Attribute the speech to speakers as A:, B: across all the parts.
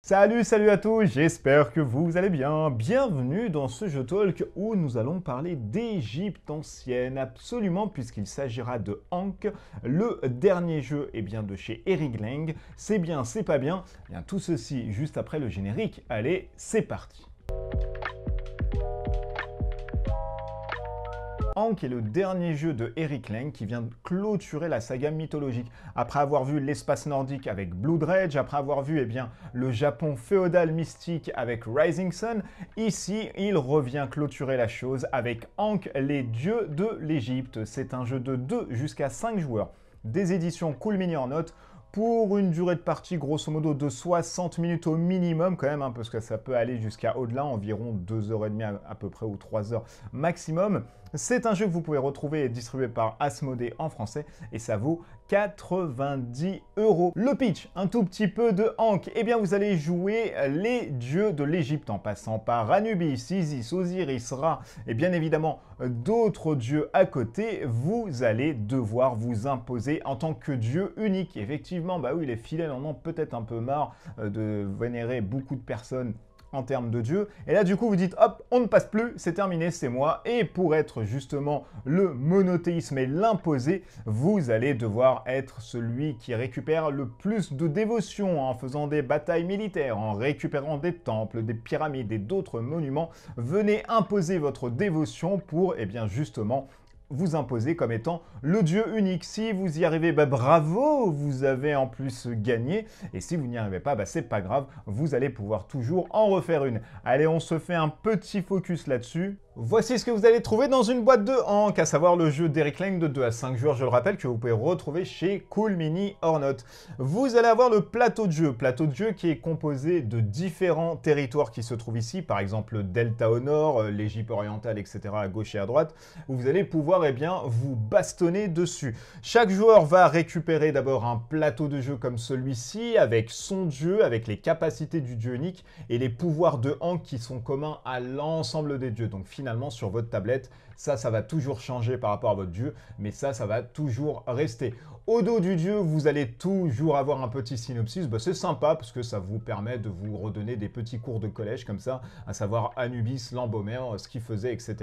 A: Salut, salut à tous, j'espère que vous allez bien. Bienvenue dans ce jeu talk où nous allons parler d'Égypte ancienne, absolument, puisqu'il s'agira de Hank, le dernier jeu est eh bien, de chez Eric Lang. C'est bien, c'est pas bien. Eh bien. Tout ceci juste après le générique. Allez, c'est parti. Hank est le dernier jeu de Eric Lang qui vient de clôturer la saga mythologique. Après avoir vu l'espace nordique avec Blood Rage, après avoir vu eh bien, le Japon féodal mystique avec Rising Sun, ici il revient clôturer la chose avec Hank, les dieux de l'Égypte. C'est un jeu de 2 jusqu'à 5 joueurs, des éditions Cool Mini en note, pour une durée de partie grosso modo de 60 minutes au minimum quand même, hein, parce que ça peut aller jusqu'à au-delà, environ 2h30 à peu près ou 3h maximum. C'est un jeu que vous pouvez retrouver et distribué par Asmodée en français et ça vaut 90 euros. Le pitch, un tout petit peu de Hank. Eh bien, vous allez jouer les dieux de l'Égypte en passant par Anubis, Isis, Osiris, Ra et bien évidemment d'autres dieux à côté. Vous allez devoir vous imposer en tant que dieu unique. Effectivement, bah oui, les fidèles en ont peut-être un peu marre euh, de vénérer beaucoup de personnes en termes de Dieu. Et là, du coup, vous dites, hop, on ne passe plus, c'est terminé, c'est moi. Et pour être justement le monothéisme et l'imposer, vous allez devoir être celui qui récupère le plus de dévotion en faisant des batailles militaires, en récupérant des temples, des pyramides et d'autres monuments. Venez imposer votre dévotion pour, et eh bien, justement, vous imposer comme étant le dieu unique. Si vous y arrivez, bah, bravo, vous avez en plus gagné. Et si vous n'y arrivez pas, bah, c'est pas grave, vous allez pouvoir toujours en refaire une. Allez, on se fait un petit focus là-dessus. Voici ce que vous allez trouver dans une boîte de Hank, à savoir le jeu d'Eric Lang de 2 à 5 joueurs, je le rappelle, que vous pouvez retrouver chez Cool Mini or Vous allez avoir le plateau de jeu, plateau de jeu qui est composé de différents territoires qui se trouvent ici, par exemple Delta au nord, euh, l'Égypte orientale, etc. à gauche et à droite, où vous allez pouvoir eh bien, vous bastonner dessus. Chaque joueur va récupérer d'abord un plateau de jeu comme celui-ci, avec son dieu, avec les capacités du dieu unique et les pouvoirs de Hank qui sont communs à l'ensemble des dieux. Donc finalement, sur votre tablette. Ça, ça va toujours changer par rapport à votre dieu, mais ça, ça va toujours rester. Au dos du dieu, vous allez toujours avoir un petit synopsis. Bah, c'est sympa parce que ça vous permet de vous redonner des petits cours de collège comme ça, à savoir Anubis, l'embaumeur, euh, ce qu'il faisait, etc.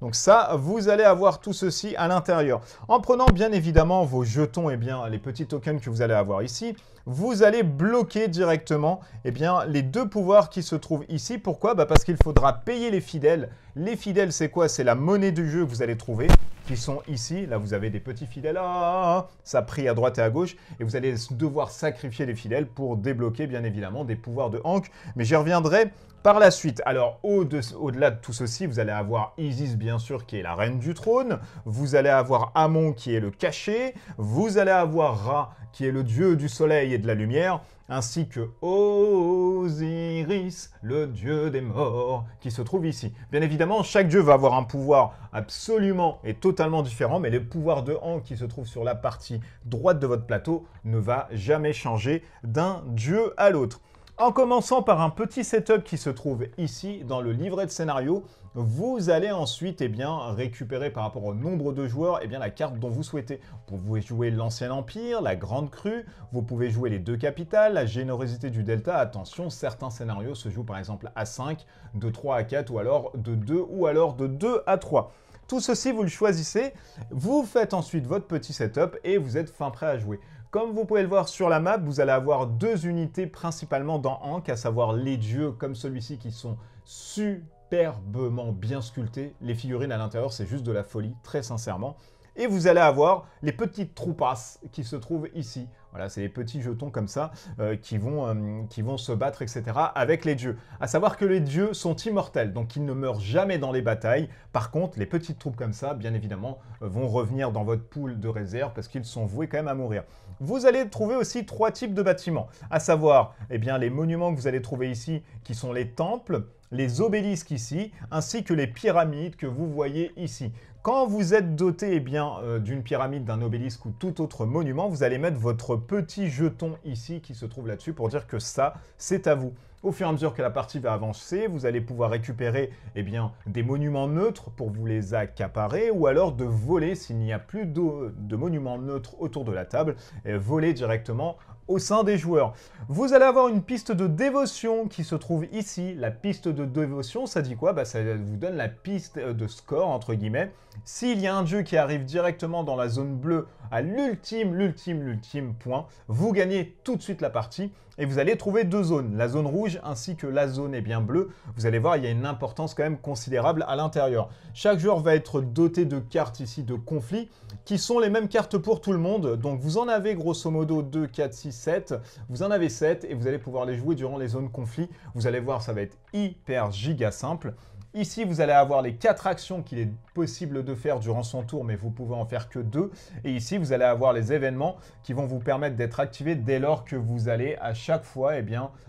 A: Donc ça, vous allez avoir tout ceci à l'intérieur. En prenant bien évidemment vos jetons, et eh bien les petits tokens que vous allez avoir ici, vous allez bloquer directement et eh bien, les deux pouvoirs qui se trouvent ici. Pourquoi bah, Parce qu'il faudra payer les fidèles les fidèles, c'est quoi C'est la monnaie du jeu que vous allez trouver, qui sont ici. Là, vous avez des petits fidèles. Ah, ah, ah, ça prie à droite et à gauche. Et vous allez devoir sacrifier les fidèles pour débloquer, bien évidemment, des pouvoirs de Hank. Mais j'y reviendrai par la suite, alors au-delà de, tout ceci, vous allez avoir Isis bien sûr qui est la reine du trône, vous allez avoir Amon qui est le caché, vous allez avoir Ra qui est le dieu du soleil et de la lumière, ainsi que Osiris, le dieu des morts, qui se trouve ici. Bien évidemment, chaque dieu va avoir un pouvoir absolument et totalement différent, mais le pouvoir de Han qui se trouve sur la partie droite de votre plateau ne va jamais changer d'un dieu à l'autre. En commençant par un petit setup qui se trouve ici dans le livret de scénario, vous allez ensuite eh bien, récupérer par rapport au nombre de joueurs eh bien, la carte dont vous souhaitez. Vous pouvez jouer l'Ancien Empire, la Grande Crue, vous pouvez jouer les deux capitales, la générosité du Delta. Attention, certains scénarios se jouent par exemple à 5, de 3 à 4 ou alors de 2 ou alors de 2 à 3. Tout ceci, vous le choisissez, vous faites ensuite votre petit setup et vous êtes fin prêt à jouer. Comme vous pouvez le voir sur la map, vous allez avoir deux unités principalement dans Hank, à savoir les dieux comme celui-ci qui sont superbement bien sculptés. Les figurines à l'intérieur, c'est juste de la folie, très sincèrement et vous allez avoir les petites troupasses qui se trouvent ici. Voilà, c'est les petits jetons comme ça euh, qui, vont, euh, qui vont se battre, etc. avec les dieux. À savoir que les dieux sont immortels, donc ils ne meurent jamais dans les batailles. Par contre, les petites troupes comme ça, bien évidemment, euh, vont revenir dans votre poule de réserve parce qu'ils sont voués quand même à mourir. Vous allez trouver aussi trois types de bâtiments, à savoir eh bien, les monuments que vous allez trouver ici, qui sont les temples, les obélisques ici, ainsi que les pyramides que vous voyez ici. Quand vous êtes doté eh bien euh, d'une pyramide, d'un obélisque ou tout autre monument, vous allez mettre votre petit jeton ici qui se trouve là-dessus pour dire que ça, c'est à vous. Au fur et à mesure que la partie va avancer, vous allez pouvoir récupérer et eh bien, des monuments neutres pour vous les accaparer ou alors de voler s'il n'y a plus de, de monuments neutres autour de la table, et voler directement au sein des joueurs. Vous allez avoir une piste de dévotion qui se trouve ici. La piste de dévotion, ça dit quoi bah, Ça vous donne la piste euh, de score, entre guillemets. S'il y a un dieu qui arrive directement dans la zone bleue à l'ultime, l'ultime, l'ultime point, vous gagnez tout de suite la partie et vous allez trouver deux zones, la zone rouge ainsi que la zone eh bien, bleue. Vous allez voir, il y a une importance quand même considérable à l'intérieur. Chaque joueur va être doté de cartes ici de conflit qui sont les mêmes cartes pour tout le monde. Donc vous en avez grosso modo 2, 4, 6, 7. Vous en avez 7 et vous allez pouvoir les jouer durant les zones conflit. Vous allez voir, ça va être hyper giga simple. Ici, vous allez avoir les quatre actions qu'il est possible de faire durant son tour, mais vous pouvez en faire que deux. Et ici, vous allez avoir les événements qui vont vous permettre d'être activés dès lors que vous allez à chaque fois eh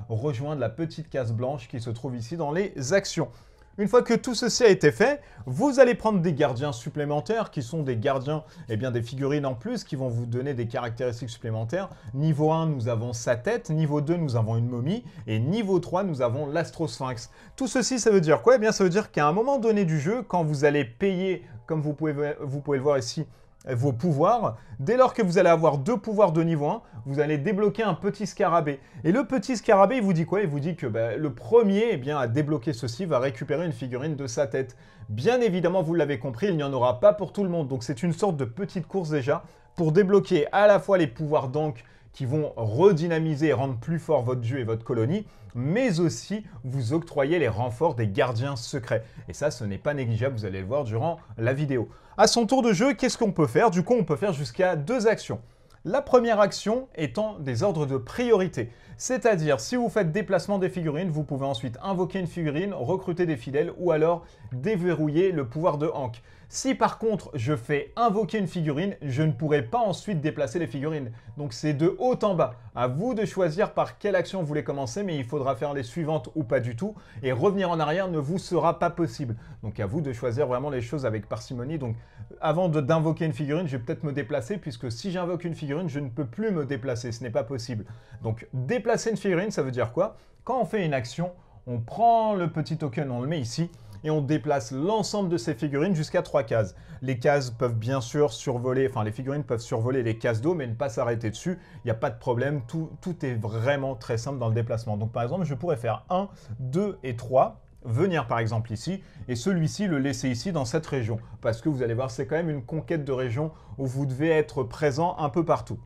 A: rejoindre la petite case blanche qui se trouve ici dans les actions. Une fois que tout ceci a été fait, vous allez prendre des gardiens supplémentaires qui sont des gardiens, et eh bien des figurines en plus qui vont vous donner des caractéristiques supplémentaires. Niveau 1, nous avons sa tête, niveau 2, nous avons une momie, et niveau 3, nous avons l'astrosphinx. Tout ceci, ça veut dire quoi Eh bien, ça veut dire qu'à un moment donné du jeu, quand vous allez payer, comme vous pouvez le voir ici, vos pouvoirs. Dès lors que vous allez avoir deux pouvoirs de niveau 1, vous allez débloquer un petit scarabée. Et le petit scarabée, il vous dit quoi Il vous dit que ben, le premier eh bien, à débloquer ceci va récupérer une figurine de sa tête. Bien évidemment, vous l'avez compris, il n'y en aura pas pour tout le monde. Donc c'est une sorte de petite course déjà pour débloquer à la fois les pouvoirs donc qui vont redynamiser et rendre plus fort votre jeu et votre colonie, mais aussi vous octroyer les renforts des gardiens secrets. Et ça, ce n'est pas négligeable, vous allez le voir durant la vidéo. À son tour de jeu, qu'est-ce qu'on peut faire Du coup, on peut faire jusqu'à deux actions. La première action étant des ordres de priorité. C'est-à-dire, si vous faites déplacement des figurines, vous pouvez ensuite invoquer une figurine, recruter des fidèles ou alors déverrouiller le pouvoir de Hank. Si par contre je fais invoquer une figurine, je ne pourrai pas ensuite déplacer les figurines. Donc c'est de haut en bas. À vous de choisir par quelle action vous voulez commencer, mais il faudra faire les suivantes ou pas du tout. Et revenir en arrière ne vous sera pas possible. Donc à vous de choisir vraiment les choses avec parcimonie. Donc avant d'invoquer une figurine, je vais peut-être me déplacer, puisque si j'invoque une figurine, je ne peux plus me déplacer. Ce n'est pas possible. Donc déplacer une figurine, ça veut dire quoi Quand on fait une action, on prend le petit token, on le met ici, et on déplace l'ensemble de ces figurines jusqu'à trois cases. Les cases peuvent bien sûr survoler, enfin les figurines peuvent survoler les cases d'eau mais ne pas s'arrêter dessus, il n'y a pas de problème, tout, tout est vraiment très simple dans le déplacement. Donc par exemple je pourrais faire 1, 2 et 3 venir par exemple ici et celui-ci le laisser ici dans cette région parce que vous allez voir c'est quand même une conquête de région où vous devez être présent un peu partout.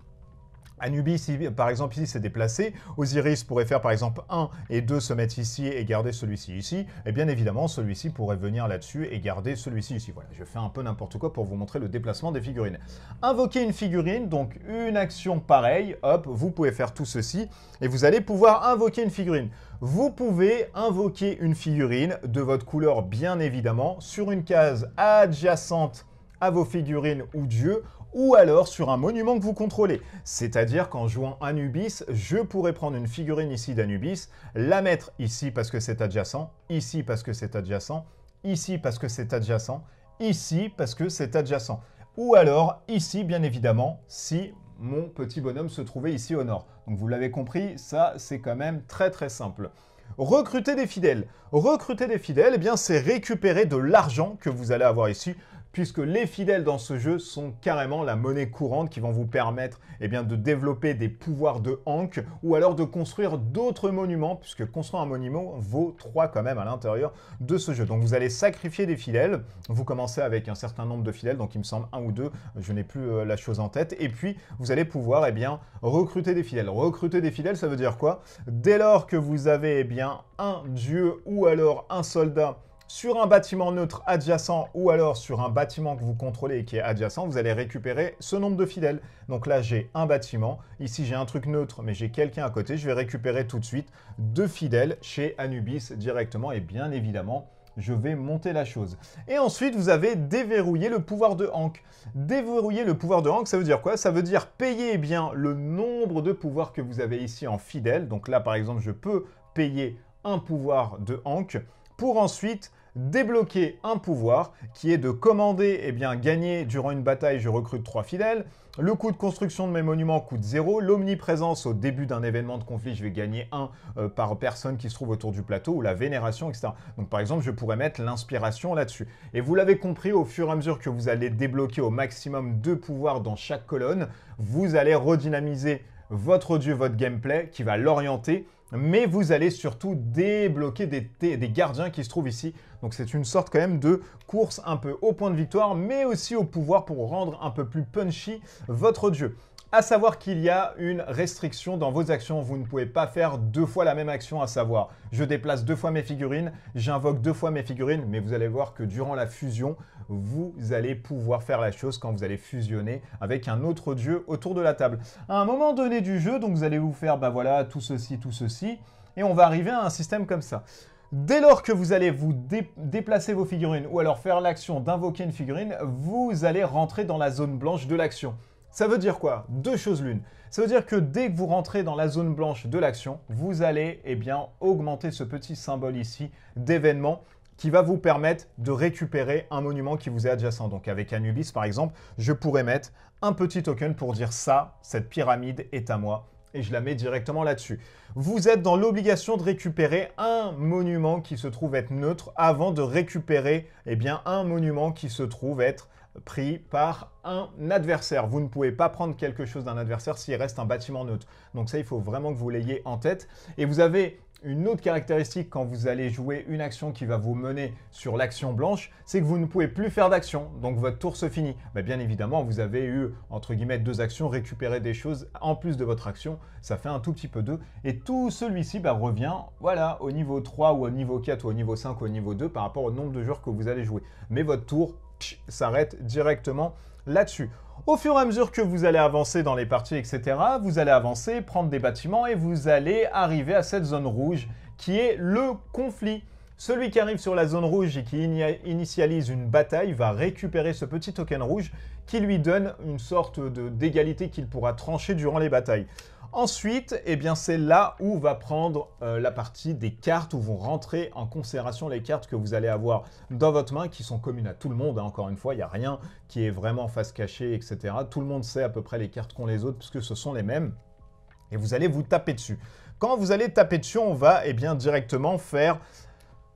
A: Anubis, par exemple, ici s'est déplacé. Osiris pourrait faire par exemple 1 et 2 se mettre ici et garder celui-ci ici. Et eh bien évidemment, celui-ci pourrait venir là-dessus et garder celui-ci ici. Voilà, je fais un peu n'importe quoi pour vous montrer le déplacement des figurines. Invoquer une figurine, donc une action pareille, hop, vous pouvez faire tout ceci et vous allez pouvoir invoquer une figurine. Vous pouvez invoquer une figurine de votre couleur, bien évidemment, sur une case adjacente à vos figurines ou dieux ou alors sur un monument que vous contrôlez. C'est-à-dire qu'en jouant Anubis, je pourrais prendre une figurine ici d'Anubis, la mettre ici parce que c'est adjacent, ici parce que c'est adjacent, ici parce que c'est adjacent, ici parce que c'est adjacent. Ou alors ici, bien évidemment, si mon petit bonhomme se trouvait ici au nord. Donc vous l'avez compris, ça c'est quand même très très simple. Recruter des fidèles. Recruter des fidèles, eh bien c'est récupérer de l'argent que vous allez avoir ici puisque les fidèles dans ce jeu sont carrément la monnaie courante qui vont vous permettre eh bien, de développer des pouvoirs de Hank ou alors de construire d'autres monuments, puisque construire un monument vaut 3 quand même à l'intérieur de ce jeu. Donc vous allez sacrifier des fidèles, vous commencez avec un certain nombre de fidèles, donc il me semble un ou deux, je n'ai plus euh, la chose en tête, et puis vous allez pouvoir eh bien, recruter des fidèles. Recruter des fidèles, ça veut dire quoi Dès lors que vous avez eh bien, un dieu ou alors un soldat sur un bâtiment neutre adjacent ou alors sur un bâtiment que vous contrôlez et qui est adjacent, vous allez récupérer ce nombre de fidèles. Donc là, j'ai un bâtiment. Ici, j'ai un truc neutre, mais j'ai quelqu'un à côté. Je vais récupérer tout de suite deux fidèles chez Anubis directement. Et bien évidemment, je vais monter la chose. Et ensuite, vous avez déverrouillé le pouvoir de Hank. Déverrouiller le pouvoir de Hank, ça veut dire quoi Ça veut dire payer eh bien le nombre de pouvoirs que vous avez ici en fidèles. Donc là, par exemple, je peux payer un pouvoir de Hank pour ensuite débloquer un pouvoir qui est de commander et eh bien gagner durant une bataille je recrute trois fidèles le coût de construction de mes monuments coûte zéro, l'omniprésence au début d'un événement de conflit je vais gagner un euh, par personne qui se trouve autour du plateau ou la vénération etc donc par exemple je pourrais mettre l'inspiration là dessus et vous l'avez compris au fur et à mesure que vous allez débloquer au maximum deux pouvoirs dans chaque colonne vous allez redynamiser votre dieu votre gameplay qui va l'orienter mais vous allez surtout débloquer des, gardiens qui se trouvent ici. Donc c'est une sorte quand même de course un peu au point de victoire, mais aussi au pouvoir pour rendre un peu plus punchy votre dieu. À savoir qu'il y a une restriction dans vos actions, vous ne pouvez pas faire deux fois la même action, à savoir je déplace deux fois mes figurines, j'invoque deux fois mes figurines, mais vous allez voir que durant la fusion, vous allez pouvoir faire la chose quand vous allez fusionner avec un autre dieu autour de la table. À un moment donné du jeu, donc vous allez vous faire, bah voilà, tout ceci, tout ceci, et on va arriver à un système comme ça. Dès lors que vous allez vous déplacer vos figurines ou alors faire l'action d'invoquer une figurine, vous allez rentrer dans la zone blanche de l'action. Ça veut dire quoi Deux choses l'une. Ça veut dire que dès que vous rentrez dans la zone blanche de l'action, vous allez eh bien, augmenter ce petit symbole ici d'événement qui va vous permettre de récupérer un monument qui vous est adjacent. Donc avec Anubis par exemple, je pourrais mettre un petit token pour dire ça, cette pyramide est à moi et je la mets directement là-dessus. Vous êtes dans l'obligation de récupérer un monument qui se trouve être neutre avant de récupérer eh bien, un monument qui se trouve être pris par un adversaire. Vous ne pouvez pas prendre quelque chose d'un adversaire s'il reste un bâtiment neutre. Donc ça, il faut vraiment que vous l'ayez en tête. Et vous avez une autre caractéristique quand vous allez jouer une action qui va vous mener sur l'action blanche, c'est que vous ne pouvez plus faire d'action, donc votre tour se finit. Mais bien évidemment, vous avez eu, entre guillemets, deux actions, récupérer des choses en plus de votre action, ça fait un tout petit peu deux. Et tout celui-ci bah, revient voilà, au niveau 3 ou au niveau 4 ou au niveau 5 ou au niveau 2 par rapport au nombre de joueurs que vous allez jouer. Mais votre tour s'arrête directement là-dessus. Au fur et à mesure que vous allez avancer dans les parties, etc., vous allez avancer, prendre des bâtiments et vous allez arriver à cette zone rouge qui est le conflit. Celui qui arrive sur la zone rouge et qui initialise une bataille va récupérer ce petit token rouge qui lui donne une sorte d'égalité qu'il pourra trancher durant les batailles. Ensuite, eh bien c'est là où va prendre euh, la partie des cartes, où vont rentrer en considération les cartes que vous allez avoir dans votre main, qui sont communes à tout le monde. Hein. Encore une fois, il n'y a rien qui est vraiment face cachée, etc. Tout le monde sait à peu près les cartes qu'ont les autres, puisque ce sont les mêmes. Et vous allez vous taper dessus. Quand vous allez taper dessus, on va eh bien, directement faire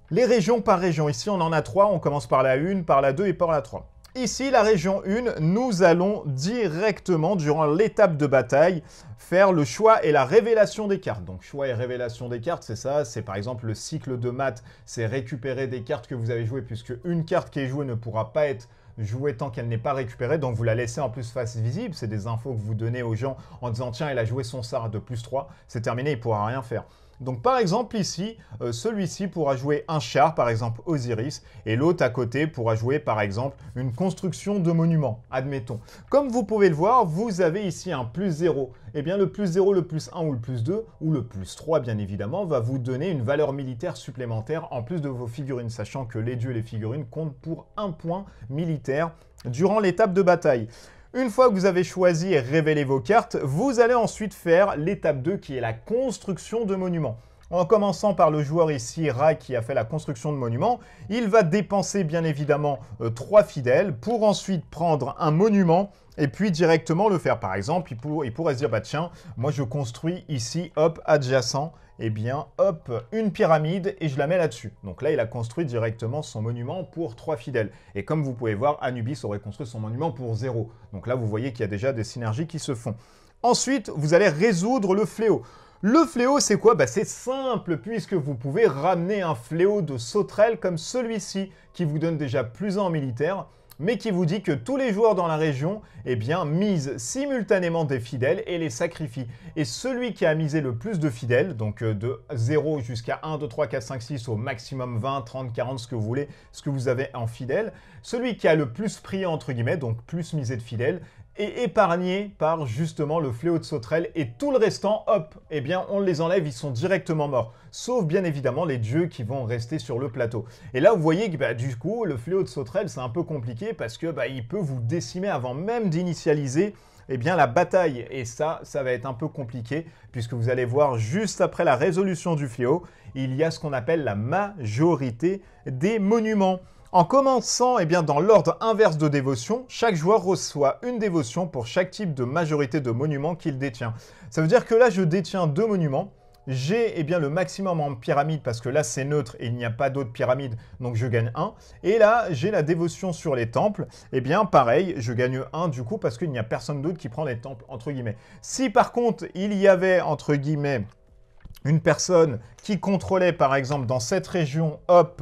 A: les régions par région. Ici, on en a trois. On commence par la 1, par la 2 et par la 3. Ici, la région 1, nous allons directement, durant l'étape de bataille, faire le choix et la révélation des cartes. Donc choix et révélation des cartes, c'est ça, c'est par exemple le cycle de maths, c'est récupérer des cartes que vous avez jouées, puisque une carte qui est jouée ne pourra pas être jouée tant qu'elle n'est pas récupérée. Donc vous la laissez en plus face visible. C'est des infos que vous donnez aux gens en disant tiens, elle a joué son sar de plus 3, c'est terminé, il pourra rien faire. Donc par exemple ici, euh, celui-ci pourra jouer un char, par exemple Osiris, et l'autre à côté pourra jouer par exemple une construction de monument, admettons. Comme vous pouvez le voir, vous avez ici un plus 0. Et eh bien le plus 0, le plus 1 ou le plus 2, ou le plus 3 bien évidemment, va vous donner une valeur militaire supplémentaire en plus de vos figurines, sachant que les dieux et les figurines comptent pour un point militaire durant l'étape de bataille. Une fois que vous avez choisi et révélé vos cartes, vous allez ensuite faire l'étape 2 qui est la construction de monuments. En commençant par le joueur ici, Ra, qui a fait la construction de monuments, il va dépenser bien évidemment 3 euh, fidèles pour ensuite prendre un monument et puis directement le faire. Par exemple, il, pourrait se dire, bah tiens, moi je construis ici, hop, adjacent eh bien, hop, une pyramide et je la mets là-dessus. Donc là, il a construit directement son monument pour trois fidèles. Et comme vous pouvez voir, Anubis aurait construit son monument pour zéro. Donc là, vous voyez qu'il y a déjà des synergies qui se font. Ensuite, vous allez résoudre le fléau. Le fléau, c'est quoi bah, C'est simple, puisque vous pouvez ramener un fléau de sauterelle comme celui-ci, qui vous donne déjà plus en militaire, mais qui vous dit que tous les joueurs dans la région eh bien, misent simultanément des fidèles et les sacrifient. Et celui qui a misé le plus de fidèles, donc euh, de 0 jusqu'à 1, 2, 3, 4, 5, 6, au maximum 20, 30, 40, ce que vous voulez, ce que vous avez en fidèles, celui qui a le plus pris, entre guillemets, donc plus misé de fidèles, et épargnés par justement le fléau de sauterelle et tout le restant, hop, eh bien on les enlève, ils sont directement morts. Sauf bien évidemment les dieux qui vont rester sur le plateau. Et là vous voyez que bah, du coup le fléau de sauterelle c'est un peu compliqué parce que bah, il peut vous décimer avant même d'initialiser eh bien la bataille. Et ça, ça va être un peu compliqué, puisque vous allez voir juste après la résolution du fléau, il y a ce qu'on appelle la majorité des monuments. En commençant, eh bien, dans l'ordre inverse de dévotion, chaque joueur reçoit une dévotion pour chaque type de majorité de monuments qu'il détient. Ça veut dire que là, je détiens deux monuments. J'ai eh bien, le maximum en pyramide parce que là, c'est neutre et il n'y a pas d'autres pyramides, donc je gagne un. Et là, j'ai la dévotion sur les temples. eh bien, pareil, je gagne un du coup parce qu'il n'y a personne d'autre qui prend les temples, entre guillemets. Si par contre, il y avait, entre guillemets, une personne qui contrôlait par exemple dans cette région, hop,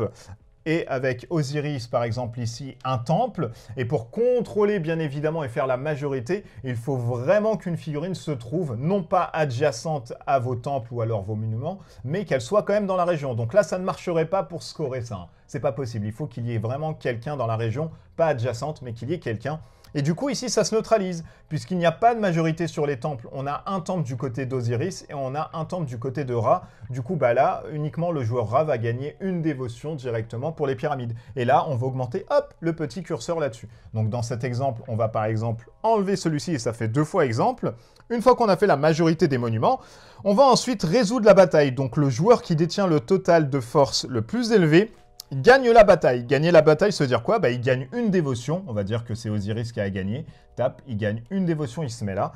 A: et avec Osiris par exemple ici un temple. Et pour contrôler bien évidemment et faire la majorité, il faut vraiment qu'une figurine se trouve non pas adjacente à vos temples ou alors vos monuments, mais qu'elle soit quand même dans la région. Donc là ça ne marcherait pas pour scorer ça. Hein. C'est pas possible, il faut qu'il y ait vraiment quelqu'un dans la région, pas adjacente, mais qu'il y ait quelqu'un et du coup, ici, ça se neutralise, puisqu'il n'y a pas de majorité sur les temples. On a un temple du côté d'Osiris et on a un temple du côté de Ra. Du coup, bah là, uniquement le joueur Ra va gagner une dévotion directement pour les pyramides. Et là, on va augmenter, hop, le petit curseur là-dessus. Donc dans cet exemple, on va par exemple enlever celui-ci et ça fait deux fois exemple. Une fois qu'on a fait la majorité des monuments, on va ensuite résoudre la bataille. Donc le joueur qui détient le total de force le plus élevé Gagne la bataille. Gagner la bataille, se dire quoi bah, Il gagne une dévotion. On va dire que c'est Osiris qui a gagné. Tape, il gagne une dévotion, il se met là.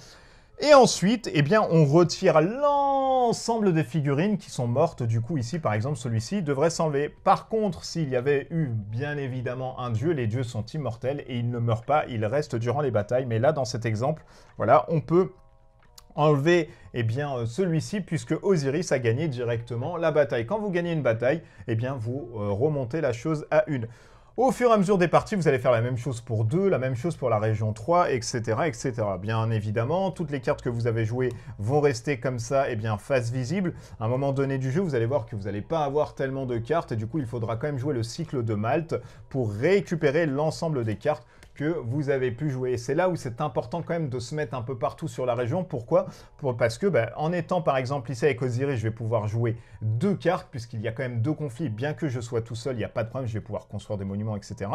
A: Et ensuite, eh bien, on retire l'ensemble des figurines qui sont mortes. Du coup, ici, par exemple, celui-ci devrait s'enlever. Par contre, s'il y avait eu, bien évidemment, un dieu, les dieux sont immortels et ils ne meurent pas, ils restent durant les batailles. Mais là, dans cet exemple, voilà, on peut enlever eh bien, euh, celui-ci puisque Osiris a gagné directement la bataille. Quand vous gagnez une bataille, eh bien, vous euh, remontez la chose à une. Au fur et à mesure des parties, vous allez faire la même chose pour 2, la même chose pour la région 3, etc., Bien évidemment, toutes les cartes que vous avez jouées vont rester comme ça, et eh bien face visible. À un moment donné du jeu, vous allez voir que vous n'allez pas avoir tellement de cartes, et du coup, il faudra quand même jouer le cycle de Malte pour récupérer l'ensemble des cartes vous avez pu jouer. C'est là où c'est important quand même de se mettre un peu partout sur la région. Pourquoi Parce que ben, en étant par exemple ici avec Osiris, je vais pouvoir jouer deux cartes puisqu'il y a quand même deux conflits. Bien que je sois tout seul, il n'y a pas de problème, je vais pouvoir construire des monuments, etc.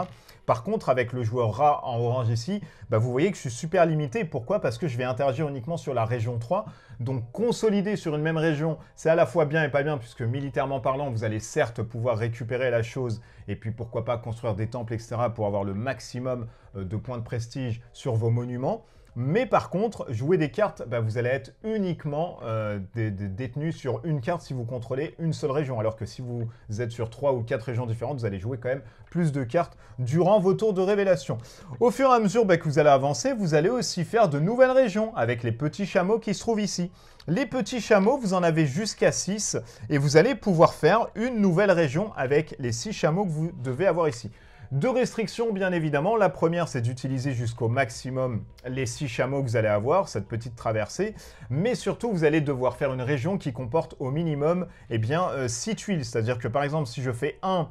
A: Par contre, avec le joueur rat en orange ici, ben, vous voyez que je suis super limité. Pourquoi Parce que je vais interagir uniquement sur la région 3. Donc consolider sur une même région, c'est à la fois bien et pas bien, puisque militairement parlant, vous allez certes pouvoir récupérer la chose, et puis pourquoi pas construire des temples, etc., pour avoir le maximum euh, de points de prestige sur vos monuments. Mais par contre, jouer des cartes, bah, vous allez être uniquement euh, détenu sur une carte si vous contrôlez une seule région. Alors que si vous êtes sur trois ou quatre régions différentes, vous allez jouer quand même plus de cartes durant vos tours de révélation. Au fur et à mesure bah, que vous allez avancer, vous allez aussi faire de nouvelles régions avec les petits chameaux qui se trouvent ici. Les petits chameaux, vous en avez jusqu'à 6 et vous allez pouvoir faire une nouvelle région avec les 6 chameaux que vous devez avoir ici. Deux restrictions, bien évidemment. La première, c'est d'utiliser jusqu'au maximum les six chameaux que vous allez avoir, cette petite traversée. Mais surtout, vous allez devoir faire une région qui comporte au minimum eh bien, euh, six tuiles. C'est-à-dire que, par exemple, si je fais 1,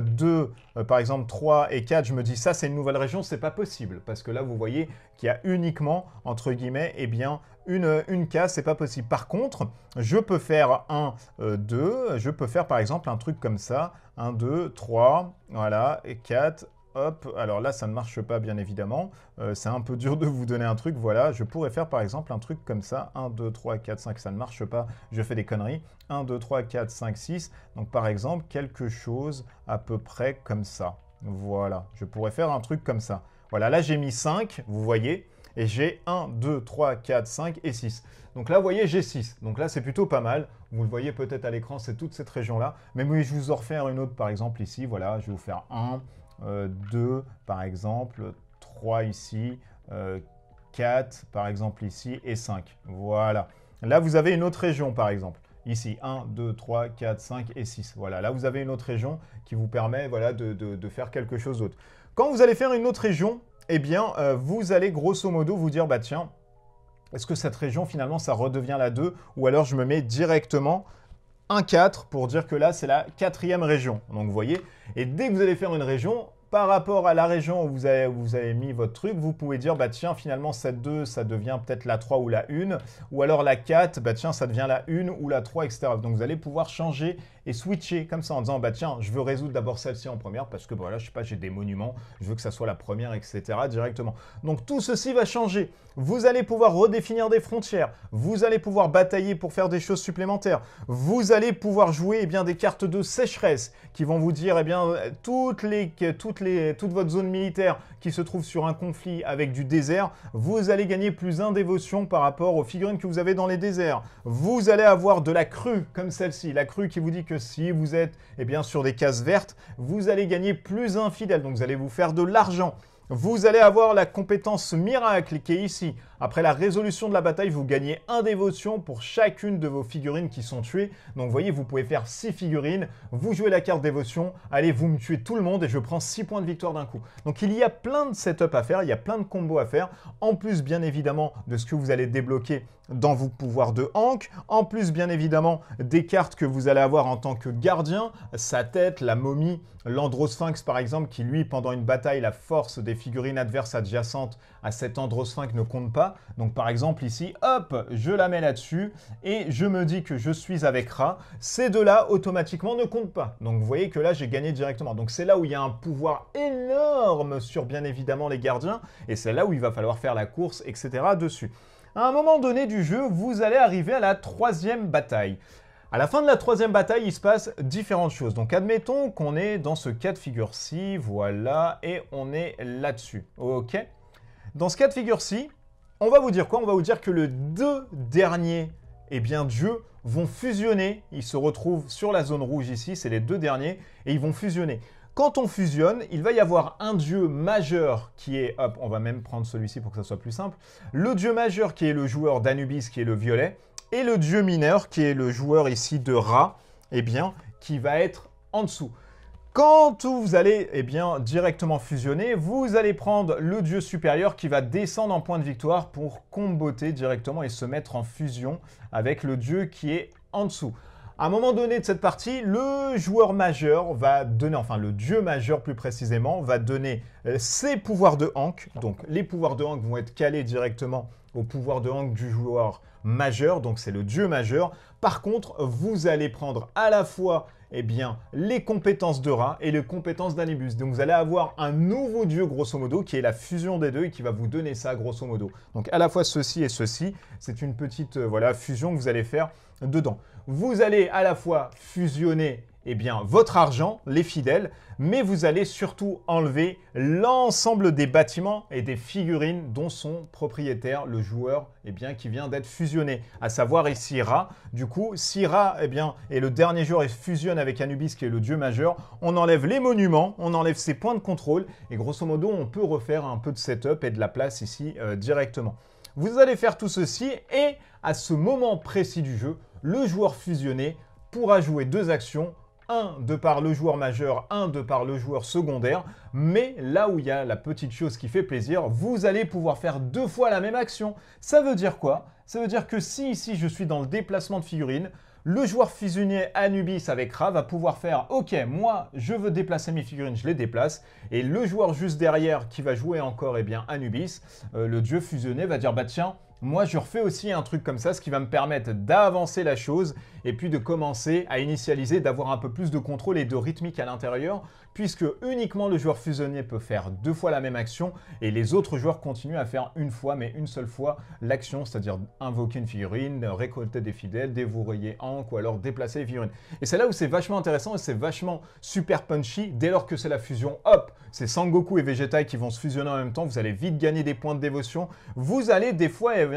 A: 2, euh, euh, par exemple 3 et 4, je me dis ça c'est une nouvelle région, c'est pas possible parce que là vous voyez qu'il y a uniquement entre guillemets eh bien une, une ce n'est pas possible. Par contre, je peux faire 1, 2, euh, je peux faire par exemple un truc comme ça, 1, 2, 3, voilà, et 4, hop, alors là ça ne marche pas bien évidemment, euh, c'est un peu dur de vous donner un truc, voilà, je pourrais faire par exemple un truc comme ça, 1, 2, 3, 4, 5, ça ne marche pas, je fais des conneries, 1, 2, 3, 4, 5, 6, donc par exemple quelque chose à peu près comme ça, voilà, je pourrais faire un truc comme ça. Voilà, là j'ai mis 5, vous voyez, et j'ai 1, 2, 3, 4, 5 et 6. Donc là, vous voyez, j'ai 6. Donc là, c'est plutôt pas mal. Vous le voyez peut-être à l'écran, c'est toute cette région-là. Mais oui, je vous en refaire une autre, par exemple, ici. Voilà, je vais vous faire 1, 2, euh, par exemple, 3 ici, 4, euh, par exemple, ici, et 5. Voilà. Là, vous avez une autre région, par exemple ici 1, 2, 3, 4, 5 et 6. Voilà, là vous avez une autre région qui vous permet voilà, de faire quelque chose d'autre. Quand vous allez faire une autre région, eh bien, euh, vous allez grosso modo vous dire, bah tiens, est-ce que cette région, finalement, ça redevient la 2 Ou alors je me mets directement un 4 pour dire que là, c'est la quatrième région. Donc, vous voyez, et dès que vous allez faire une région, par rapport à la région où vous avez, vous avez mis votre truc, vous pouvez dire, bah tiens, finalement, cette 2, ça devient peut-être la 3 ou la 1, ou alors la 4, bah tiens, ça devient la 1 ou la 3, etc. Donc vous allez pouvoir changer et switcher comme ça en disant, bah tiens, je veux résoudre d'abord celle-ci en première, parce que bah, voilà, je sais pas, j'ai des monuments, je veux que ça soit la première, etc. directement. Donc tout ceci va changer. Vous allez pouvoir redéfinir des frontières, vous allez pouvoir batailler pour faire des choses supplémentaires, vous allez pouvoir jouer et eh bien, des cartes de sécheresse qui vont vous dire, eh bien, toutes les... Toutes toute votre zone militaire qui se trouve sur un conflit avec du désert, vous allez gagner plus un par rapport aux figurines que vous avez dans les déserts. Vous allez avoir de la crue comme celle-ci, la crue qui vous dit que si vous êtes eh bien, sur des cases vertes, vous allez gagner plus d'infidèles donc vous allez vous faire de l'argent. Vous allez avoir la compétence miracle qui est ici. Après la résolution de la bataille, vous gagnez un dévotion pour chacune de vos figurines qui sont tuées. Donc vous voyez, vous pouvez faire 6 figurines, vous jouez la carte dévotion, allez, vous me tuez tout le monde et je prends 6 points de victoire d'un coup. Donc il y a plein de setups à faire, il y a plein de combos à faire, en plus bien évidemment de ce que vous allez débloquer dans vos pouvoirs de Hank, en plus bien évidemment des cartes que vous allez avoir en tant que gardien, sa tête, la momie, l'androsphinx par exemple, qui lui pendant une bataille, la force des figurine adverse adjacente à cet androsphinx ne compte pas. Donc par exemple ici, hop, je la mets là-dessus et je me dis que je suis avec Ra. Ces deux-là, automatiquement, ne comptent pas. Donc vous voyez que là, j'ai gagné directement. Donc c'est là où il y a un pouvoir énorme sur, bien évidemment, les gardiens. Et c'est là où il va falloir faire la course, etc. dessus. À un moment donné du jeu, vous allez arriver à la troisième bataille. À la fin de la troisième bataille, il se passe différentes choses. Donc admettons qu'on est dans ce cas de figure-ci, voilà, et on est là-dessus. Ok Dans ce cas de figure-ci, on va vous dire quoi On va vous dire que les deux derniers, eh bien, dieux vont fusionner. Ils se retrouvent sur la zone rouge ici, c'est les deux derniers, et ils vont fusionner. Quand on fusionne, il va y avoir un dieu majeur qui est, hop, on va même prendre celui-ci pour que ça soit plus simple, le dieu majeur qui est le joueur d'Anubis, qui est le violet, et le dieu mineur, qui est le joueur ici de rat, eh bien, qui va être en dessous. Quand vous allez eh bien, directement fusionner, vous allez prendre le dieu supérieur qui va descendre en point de victoire pour comboter directement et se mettre en fusion avec le dieu qui est en dessous. À un moment donné de cette partie, le joueur majeur va donner, enfin le dieu majeur plus précisément, va donner euh, ses pouvoirs de Hank. Donc les pouvoirs de Hank vont être calés directement au pouvoir de Hank du joueur majeur, donc c'est le dieu majeur. Par contre, vous allez prendre à la fois eh bien, les compétences de Ra et les compétences d'Anibus. Donc vous allez avoir un nouveau dieu, grosso modo, qui est la fusion des deux et qui va vous donner ça, grosso modo. Donc à la fois ceci et ceci, c'est une petite euh, voilà, fusion que vous allez faire dedans. Vous allez à la fois fusionner eh bien, votre argent, les fidèles, mais vous allez surtout enlever l'ensemble des bâtiments et des figurines dont sont propriétaires le joueur eh bien, qui vient d'être fusionné, à savoir ici Ra. Du coup, si Ra eh bien, est le dernier joueur et fusionne avec Anubis qui est le dieu majeur, on enlève les monuments, on enlève ses points de contrôle et grosso modo, on peut refaire un peu de setup et de la place ici euh, directement. Vous allez faire tout ceci et à ce moment précis du jeu, le joueur fusionné pourra jouer deux actions un de par le joueur majeur, un de par le joueur secondaire, mais là où il y a la petite chose qui fait plaisir, vous allez pouvoir faire deux fois la même action. Ça veut dire quoi Ça veut dire que si ici je suis dans le déplacement de figurines, le joueur fusionné Anubis avec Ra va pouvoir faire « Ok, moi, je veux déplacer mes figurines, je les déplace. » Et le joueur juste derrière qui va jouer encore eh bien, Anubis, euh, le dieu fusionné va dire « Bah tiens, moi je refais aussi un truc comme ça, ce qui va me permettre d'avancer la chose et puis de commencer à initialiser, d'avoir un peu plus de contrôle et de rythmique à l'intérieur puisque uniquement le joueur fusionnier peut faire deux fois la même action et les autres joueurs continuent à faire une fois, mais une seule fois, l'action, c'est-à-dire invoquer une figurine, récolter des fidèles, dévorer Hank ou alors déplacer les figurines. Et c'est là où c'est vachement intéressant et c'est vachement super punchy dès lors que c'est la fusion. Hop, c'est Sangoku et Vegeta qui vont se fusionner en même temps, vous allez vite gagner des points de dévotion, vous allez des fois, eh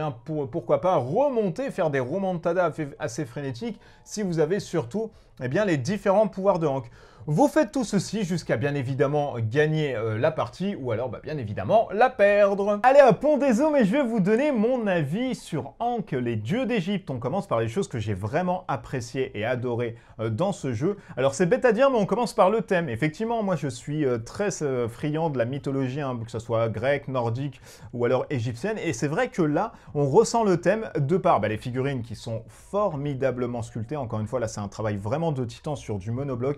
A: pourquoi pas, remonter, faire des romantadas assez frénétiques si vous avez surtout eh bien, les différents pouvoirs de Hank. Vous faites tout ceci jusqu'à bien évidemment gagner euh, la partie ou alors bah, bien évidemment la perdre. Allez à Pont des eaux et je vais vous donner mon avis sur Hank, les dieux d'Égypte. On commence par les choses que j'ai vraiment appréciées et adorées euh, dans ce jeu. Alors c'est bête à dire mais on commence par le thème. Effectivement, moi je suis euh, très friand de la mythologie, hein, que ce soit grecque, nordique ou alors égyptienne. Et c'est vrai que là, on ressent le thème de par bah, les figurines qui sont formidablement sculptées. Encore une fois, là c'est un travail vraiment de titan sur du monobloc